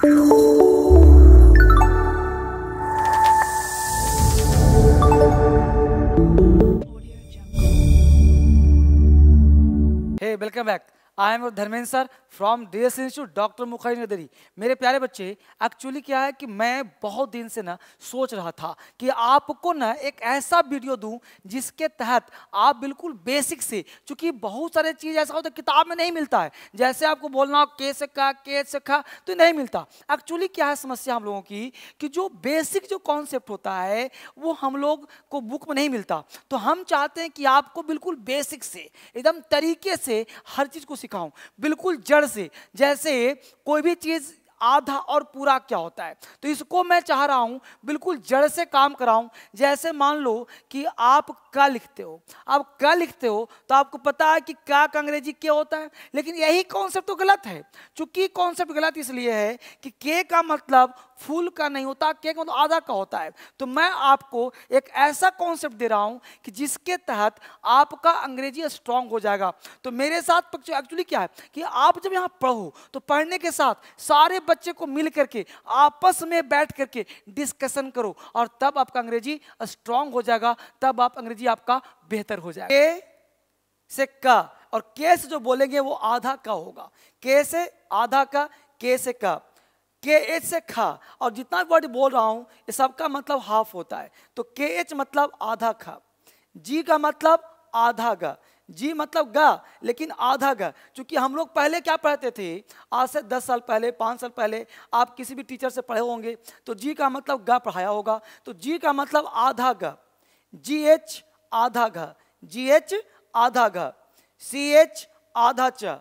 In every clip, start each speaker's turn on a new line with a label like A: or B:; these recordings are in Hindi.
A: Hey, welcome back. I am Dharmendra sir from D S institute doctor Mukherjee नदरी मेरे प्यारे बच्चे एक्चुअली क्या है कि मैं बहुत दिन से ना सोच रहा था कि आपको ना एक ऐसा वीडियो दूं जिसके तहत आप बिल्कुल बेसिक से क्योंकि बहुत सारे चीज़ ऐसा होता है किताब में नहीं मिलता है जैसे आपको बोलना हो के से के से तो नहीं मिलता एक्चुअली क्या है समस्या हम लोगों की कि जो बेसिक जो कॉन्सेप्ट होता है वो हम लोग को बुक में नहीं मिलता तो हम चाहते हैं कि आपको बिल्कुल बेसिक से एकदम तरीके से हर चीज़ को सिखाऊं बिल्कुल जड़ से जैसे कोई भी चीज़ आधा और पूरा क्या होता है तो इसको मैं चाह रहा हूं बिल्कुल जड़ से काम कराऊं जैसे मान लो कि आप क्या लिखते हो आप क्या लिखते हो तो आपको पता है कि क्या का अंग्रेजी क्या होता है लेकिन यही कॉन्सेप्ट तो गलत है चूंकि कॉन्सेप्ट गलत इसलिए है कि के का मतलब फूल का नहीं होता के का मतलब आधा का होता है तो मैं आपको एक ऐसा कॉन्सेप्ट दे रहा हूँ कि जिसके तहत आपका अंग्रेजी स्ट्रांग हो जाएगा तो मेरे साथ एक्चुअली क्या है कि आप जब यहाँ पढ़ो तो पढ़ने के साथ सारे बच्चे को मिल करके आपस में बैठ करके डिस्कशन करो और तब आपका अंग्रेजी स्ट्रांग हो जाएगा तब आप अंग्रेजी आपका बेहतर हो जाएगा से का और केस जो बोलेंगे वो आधा का होगा के से आधा का के से का के एच से खा और जितना वर्ड बोल रहा हूं ये सबका मतलब हाफ होता है तो के एच मतलब आधा खा जी का मतलब आधा गा जी मतलब ग लेकिन आधा ग क्योंकि हम लोग पहले क्या पढ़ते थे आज से दस साल पहले पाँच साल पहले आप किसी भी टीचर से पढ़े होंगे तो जी का मतलब ग पढ़ाया होगा तो जी का मतलब आधा ग जी एच आधा घ जी एच आधा घ सी एच आधा च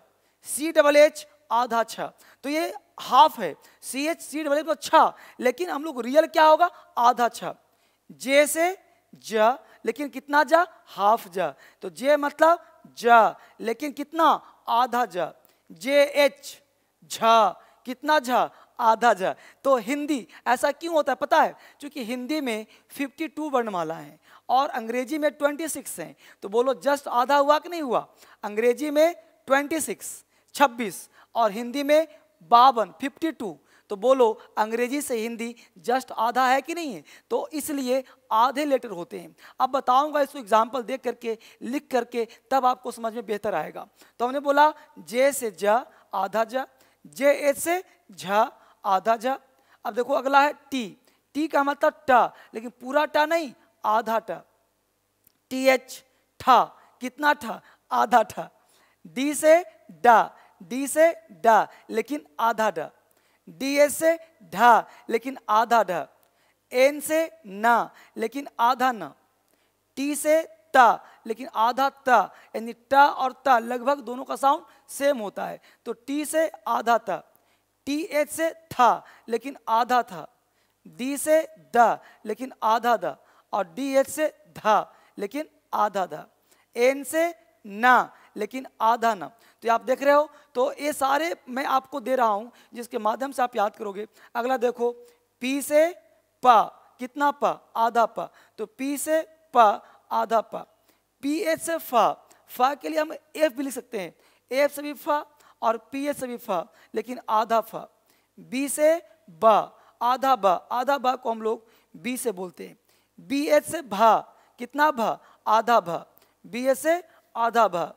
A: सी डबल एच आधा छ तो ये हाफ है C H C double H तो छ लेकिन हम लोग रियल क्या होगा आधा छ जे से ज लेकिन कितना जा हाफ जा तो जे मतलब जा लेकिन कितना आधा जा जे एच झा कितना झा आधा झा तो हिंदी ऐसा क्यों होता है पता है क्योंकि हिंदी में 52 वर्णमाला है और अंग्रेजी में 26 हैं तो बोलो जस्ट आधा हुआ कि नहीं हुआ अंग्रेजी में 26 26 और हिंदी में बावन 52 तो बोलो अंग्रेजी से हिंदी जस्ट आधा है कि नहीं है तो इसलिए आधे लेटर होते हैं अब बताऊंगा इसको एग्जाम्पल देख करके लिख करके तब आपको समझ में बेहतर आएगा तो हमने बोला जे से ज आधा ज जे ए से झ आधा ज अब देखो अगला है टी टी का मतलब ट लेकिन पूरा ट नहीं आधा ट टी एच ठा कितना ठ आधा ठ डी से डा डी से डा लेकिन आधा डा डी ए से ढा लेकिन आधा ढ एन से ना लेकिन आधा ना टी से ता लेकिन आधा ता यानी टा और ता लगभग दोनों का साउंड सेम होता है तो टी से आधा ता टी एच से था लेकिन आधा था डी से द लेकिन आधा द और डी एच से धा लेकिन आधा द एन से ना लेकिन आधा ना तो आप देख रहे हो तो ये सारे मैं आपको दे रहा हूँ जिसके माध्यम से आप याद करोगे अगला देखो पी से प कितना प आधा प तो पी से प आधा प पी एच से फ फ के लिए हम एफ भी लिख सकते हैं एफ से भी फ और पी एच से भी फ लेकिन आधा फ बी से ब आधा ब आधा ब को हम लोग बी से बोलते हैं बी एच से भा कितना भा आधा भा बी एच से आधा भा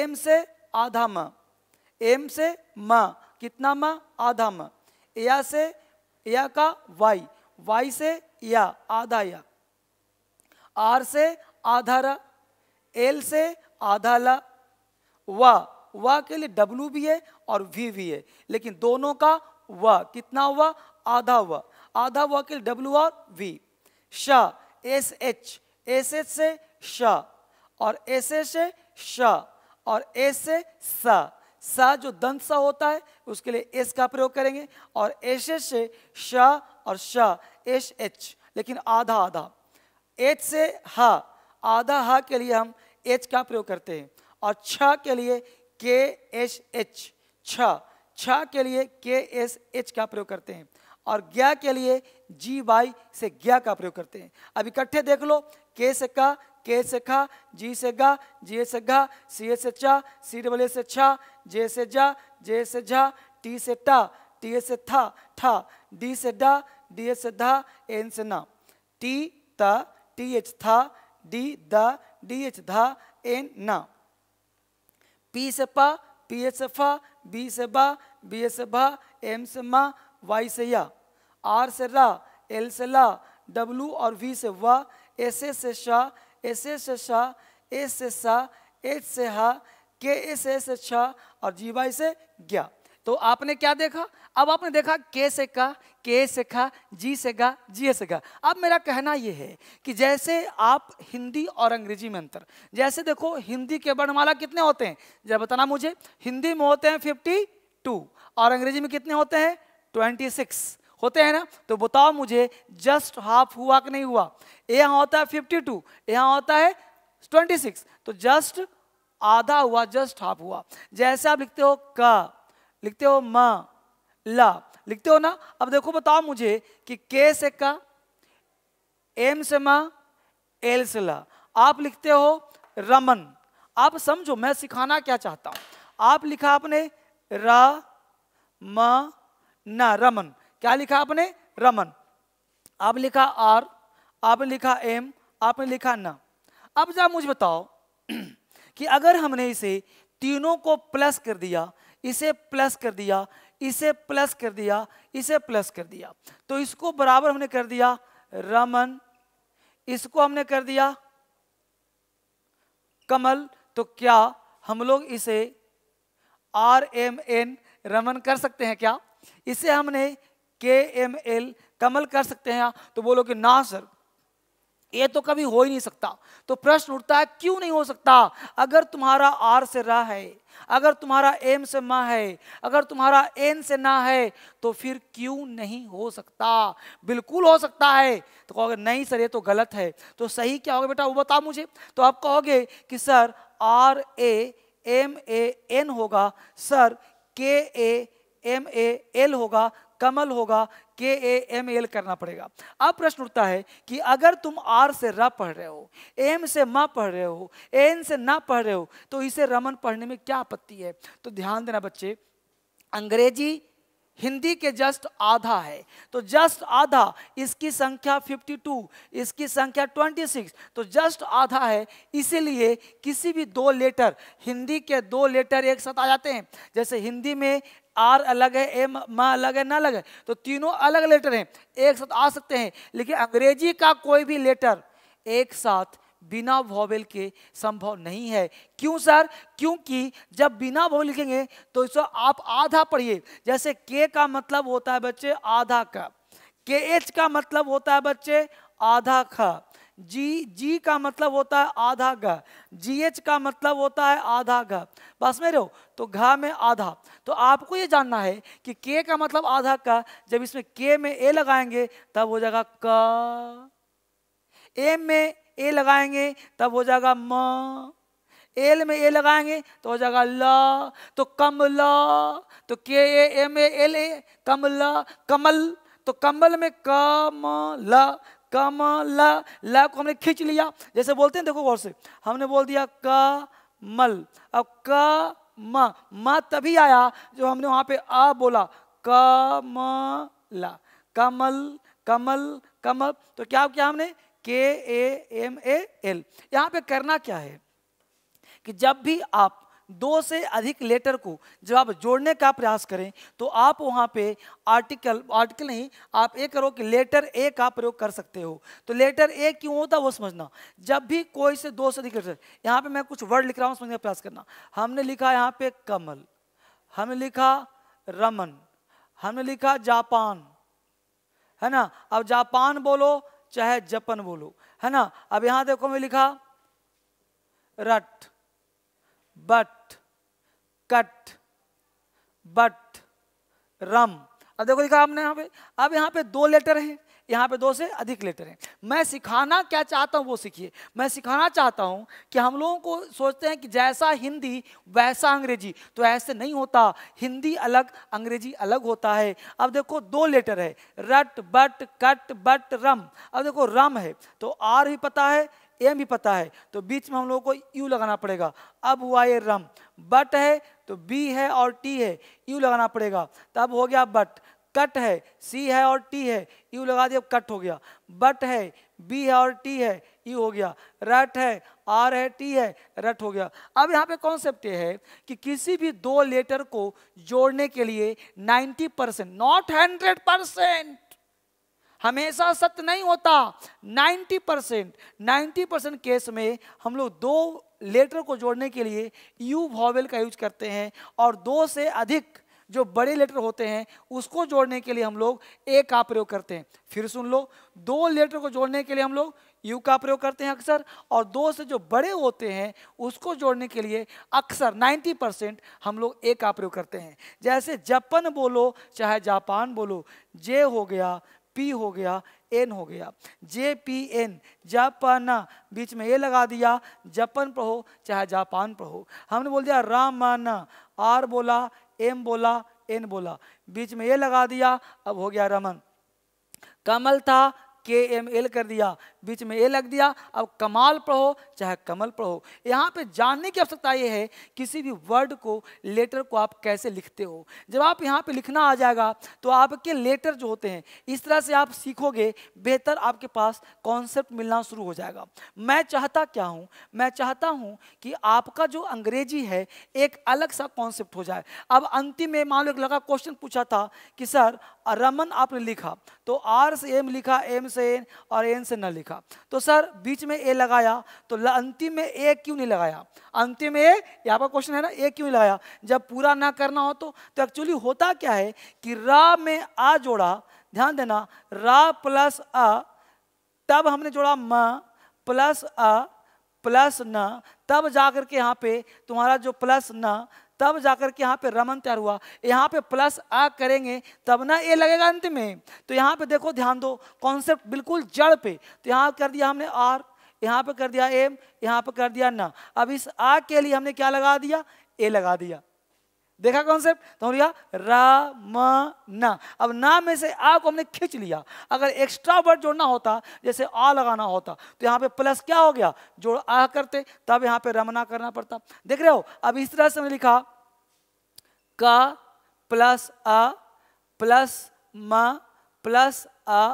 A: एम से आधा म एम से म कितना म आधा म या से या का वाई वाई से या आधा या आर से आधा र एल से आधा ल व व के लिए डब्लू भी है और वी भी है लेकिन दोनों का व कितना हुआ आधा व आधा व के लिए डब्लू और वी श एस एच एस एच से श और एस एच से श और एस से सा स जो दंत सा होता है उसके लिए एस का प्रयोग करेंगे और एस एस से श और श एस एच लेकिन आधा आधा एच से हा आधा ह के लिए हम एच का प्रयोग करते हैं और छ के लिए के एस एच छ छ के लिए के एस एच का प्रयोग करते हैं और ज्ञा के लिए जी वाई से ज्ञा का प्रयोग करते हैं अब इकट्ठे देख लो के से का के से खा जी से गा जे से घा सी से चा सी डबल से छा जे से जा जे से झा टी से टा टी से था ठा डी से डा डी से धा एन से ना टी ता टी एच था डी दा डी एच धा एन ना पी से पा पी एच से फा बी से बा बी एस से भा एम से मा वाई से या आर से रा एल से ला डब्लू और वी से वा एस एस से शाह एच से के और जी वाई से ग्या तो आपने क्या देखा अब आपने देखा के से का के से खा जी से गा जी से गा अब मेरा कहना यह है कि जैसे आप हिंदी और अंग्रेजी में अंतर जैसे देखो हिंदी के वर्णमाला कितने होते हैं जरा बताना मुझे हिंदी में होते हैं फिफ्टी टू और अंग्रेजी में कितने होते हैं ट्वेंटी सिक्स होते हैं ना तो बताओ मुझे जस्ट हाफ हुआ कि नहीं हुआ यहाँ होता है फिफ्टी टू यहाँ होता है ट्वेंटी सिक्स तो जस्ट आधा हुआ जस्ट हाफ हुआ जैसे आप लिखते हो क लिखते हो म ल लिखते हो ना अब देखो बताओ मुझे कि के से का एम से म एल से ल आप लिखते हो रमन आप समझो मैं सिखाना क्या चाहता हूँ आप लिखा आपने र म ना रमन क्या लिखा आपने रमन आप लिखा आर आपने लिखा एम आपने लिखा न अब जरा मुझे बताओ कि अगर हमने इसे तीनों को प्लस कर दिया इसे प्लस कर दिया इसे प्लस कर दिया इसे प्लस कर दिया तो इसको बराबर हमने कर दिया रमन इसको हमने कर दिया कमल तो क्या हम लोग इसे आर एम एन रमन कर सकते हैं क्या इसे हमने के एम एल कमल कर सकते हैं तो बोलो कि ना सर ये तो कभी हो ही नहीं सकता तो प्रश्न उठता है क्यों नहीं हो सकता अगर तुम्हारा आर से रा है अगर तुम्हारा एम से मा है अगर तुम्हारा एन से ना है तो फिर क्यों नहीं हो सकता बिल्कुल हो सकता है तो कहोगे नहीं सर ये तो गलत है तो सही क्या होगा बेटा वो बता मुझे तो आप कहोगे कि sir R A M A N होगा सर के ए एम ए एल होगा कमल होगा के ए एम एल करना पड़ेगा अब प्रश्न उठता है कि अगर तुम आर से र पढ़ रहे हो एम से म पढ़ रहे हो एन से ना पढ़ रहे हो तो इसे रमन पढ़ने में क्या आपत्ति है तो ध्यान देना बच्चे अंग्रेजी हिंदी के जस्ट आधा है तो जस्ट आधा इसकी संख्या 52 इसकी संख्या 26 तो जस्ट आधा है इसीलिए किसी भी दो लेटर हिंदी के दो लेटर एक साथ आ जाते हैं जैसे हिंदी में आर अलग है एम म अलग है न अलग है तो तीनों अलग लेटर हैं एक साथ आ सकते हैं लेकिन अंग्रेजी का कोई भी लेटर एक साथ बिना वॉवेल के संभव नहीं है क्यों सर क्योंकि जब बिना वॉवेल लिखेंगे तो इसको आप आधा पढ़िए जैसे के का मतलब होता है बच्चे आधा का के एच का मतलब होता है बच्चे आधा का जी जी का मतलब होता है आधा घ जी एच का मतलब होता है आधा घ बस में रहो तो घ में आधा तो आपको ये जानना है कि के का मतलब आधा का जब इसमें के में ए लगाएंगे तब हो जाएगा क एम में ए लगाएंगे तब हो जाएगा म एल में ए लगाएंगे तो हो जाएगा ल तो कम ल तो के A M A L A कम ल कमल तो कमल में कम ल कम ल ल को हमने खींच लिया जैसे बोलते हैं देखो गौर से हमने बोल दिया क मल अब क म म तभी आया जो हमने वहां पे आ बोला ल कमल कमल कमल तो क्या क्या हमने के ए एम ए एल यहाँ पे करना क्या है कि जब भी आप दो से अधिक लेटर को जब आप जोड़ने का प्रयास करें तो आप वहाँ पे आर्टिकल आर्टिकल नहीं आप ये करो कि लेटर ए का प्रयोग कर सकते हो तो लेटर ए क्यों होता वो समझना जब भी कोई से दो से अधिक लेटर यहाँ पे मैं कुछ वर्ड लिख रहा हूँ समझने का प्रयास करना हमने लिखा यहाँ पे कमल हमने लिखा रमन हमने लिखा जापान है ना अब जापान बोलो चाहे जपन बोलो है ना अब यहां देखो मैं लिखा रट बट कट बट रम अब देखो लिखा आपने यहाँ पे अब यहाँ पे दो लेटर हैं यहाँ पे दो से अधिक लेटर हैं मैं सिखाना क्या चाहता हूँ वो सीखिए मैं सिखाना चाहता हूँ कि हम लोगों को सोचते हैं कि जैसा हिंदी वैसा अंग्रेजी तो ऐसे नहीं होता हिंदी अलग अंग्रेजी अलग होता है अब देखो दो लेटर है रट बट कट बट रम अब देखो रम है तो आर भी पता है एम भी पता है तो बीच में हम लोगों को यू लगाना पड़ेगा अब हुआ ये रम बट है तो बी है और टी है यू लगाना पड़ेगा तब हो गया बट कट है सी है और टी है यू लगा दिया कट हो गया बट है बी है और टी है यू हो गया रट है आर है टी है रट हो गया अब यहाँ पे कॉन्सेप्ट ये है कि किसी भी दो लेटर को जोड़ने के लिए 90 परसेंट नॉट हंड्रेड परसेंट हमेशा सत्य नहीं होता 90 परसेंट नाइन्टी परसेंट केस में हम लोग दो लेटर को जोड़ने के लिए यू भॉवेल का यूज करते हैं और दो से अधिक जो बड़े लेटर होते हैं उसको जोड़ने के लिए हम लोग ए का प्रयोग करते हैं फिर सुन लो दो लेटर को जोड़ने के लिए हम लोग यू का प्रयोग करते हैं अक्सर और दो से जो बड़े होते हैं उसको जोड़ने के लिए अक्सर 90 परसेंट हम लोग ए का प्रयोग करते हैं जैसे जापान बोलो चाहे जापान बोलो जे हो गया पी हो गया एन हो गया जे पी एन जापाना बीच में ए लगा दिया जापान पर हो चाहे जापान पर हो हमने बोल दिया रामाना आर बोला एम बोला एन बोला बीच में ए लगा दिया अब हो गया रमन कमल था के एम एल कर दिया बीच में ए लग दिया अब कमाल पढ़ो चाहे कमल पढ़ो यहाँ पे जानने की आवश्यकता ये है किसी भी वर्ड को लेटर को आप कैसे लिखते हो जब आप यहाँ पे लिखना आ जाएगा तो आपके लेटर जो होते हैं इस तरह से आप सीखोगे बेहतर आपके पास कॉन्सेप्ट मिलना शुरू हो जाएगा मैं चाहता क्या हूँ मैं चाहता हूँ कि आपका जो अंग्रेजी है एक अलग सा कॉन्सेप्ट हो जाए अब अंतिम में मान लो एक लगा क्वेश्चन पूछा था कि सर रमन आपने लिखा तो आर से एम लिखा एम से एन और एन से न लिखा तो सर बीच में ए लगाया तो अंतिम में ए क्यों नहीं लगाया अंतिम में ए यहाँ पर क्वेश्चन है ना ए क्यों नहीं लगाया जब पूरा ना करना हो तो तो एक्चुअली होता क्या है कि रा में आ जोड़ा ध्यान देना रा प्लस अ तब हमने जोड़ा म प्लस अ प्लस न तब जा के यहाँ पे तुम्हारा जो प्लस न तब जाकर के यहाँ पे रमन तैयार हुआ यहाँ पे प्लस आ करेंगे तब ना ए लगेगा अंत में तो यहाँ पे देखो ध्यान दो कॉन्सेप्ट बिल्कुल जड़ पे तो यहाँ कर दिया हमने आर यहाँ पे कर दिया एम यहाँ पे कर दिया ना अब इस आ के लिए हमने क्या लगा दिया ए लगा दिया देखा कॉन्सेप्ट तो हम लिया रमना अब ना में से आ को हमने खींच लिया अगर एक्स्ट्रा वर्ड जोड़ना होता जैसे आ लगाना होता तो यहाँ पे प्लस क्या हो गया जोड़ आ करते तब यहाँ पे रमना करना पड़ता देख रहे हो अब इस तरह से हमने लिखा का प्लस अ प्लस म प्लस अ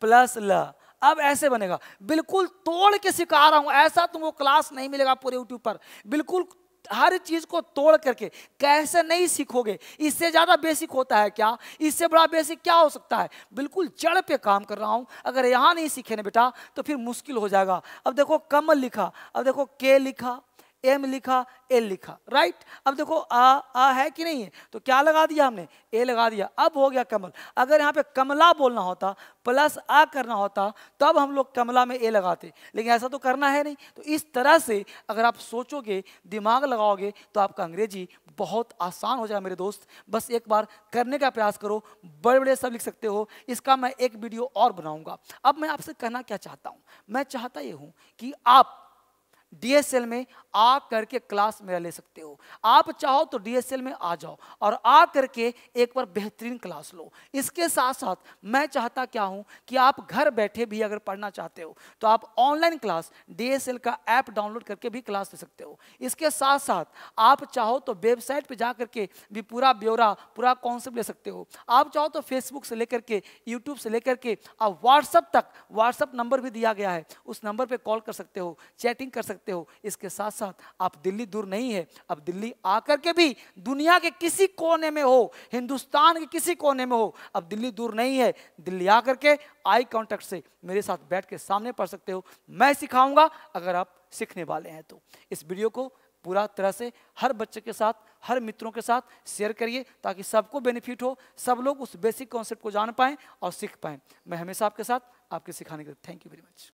A: प्लस ल अब ऐसे बनेगा बिल्कुल तोड़ के सिखा रहा हूं ऐसा तुमको क्लास नहीं मिलेगा पूरे यूट्यूब पर बिल्कुल हर चीज को तोड़ करके कैसे नहीं सीखोगे इससे ज्यादा बेसिक होता है क्या इससे बड़ा बेसिक क्या हो सकता है बिल्कुल जड़ पे काम कर रहा हूं अगर यहां नहीं सीखे ना बेटा तो फिर मुश्किल हो जाएगा अब देखो कमल लिखा अब देखो के लिखा एम लिखा ए लिखा राइट अब देखो आ आ है कि नहीं है तो क्या लगा दिया हमने ए लगा दिया अब हो गया कमल अगर यहाँ पे कमला बोलना होता प्लस आ करना होता तब तो हम लोग कमला में ए लगाते लेकिन ऐसा तो करना है नहीं तो इस तरह से अगर आप सोचोगे दिमाग लगाओगे तो आपका अंग्रेजी बहुत आसान हो जाएगा मेरे दोस्त बस एक बार करने का प्रयास करो बड़े बड़े सब लिख सकते हो इसका मैं एक वीडियो और बनाऊंगा अब मैं आपसे कहना क्या चाहता हूँ मैं चाहता ये हूँ कि आप डी में आ करके क्लास मेरा ले सकते हो आप चाहो तो डीएसएल में आ जाओ और आ करके एक बार बेहतरीन क्लास लो इसके साथ साथ मैं चाहता क्या हूँ कि आप घर बैठे भी अगर पढ़ना चाहते हो तो आप ऑनलाइन क्लास डीएसएल का ऐप डाउनलोड करके भी क्लास ले सकते हो इसके साथ साथ आप चाहो तो वेबसाइट पर जा करके भी पूरा ब्यौरा पूरा कॉन्सेप्ट ले सकते हो आप चाहो तो फेसबुक से लेकर के यूट्यूब से लेकर के आप व्हाट्सअप तक व्हाट्सअप नंबर भी दिया गया है उस नंबर पर कॉल कर सकते हो चैटिंग कर सकते हो इसके साथ साथ आप दिल्ली दूर नहीं है अब दिल्ली आकर के भी दुनिया के किसी कोने में हो हिंदुस्तान के किसी कोने में हो अब दिल्ली दूर नहीं है दिल्ली आकर के आई कांटेक्ट से मेरे साथ बैठ के सामने पढ़ सकते हो मैं सिखाऊंगा अगर आप सीखने वाले हैं तो इस वीडियो को पूरा तरह से हर बच्चे के साथ हर मित्रों के साथ शेयर करिए ताकि सबको बेनिफिट हो सब लोग उस बेसिक कॉन्सेप्ट को जान पाएँ और सीख पाएँ मैं हमेशा आपके साथ आपके सिखाने के लिए थैंक यू वेरी मच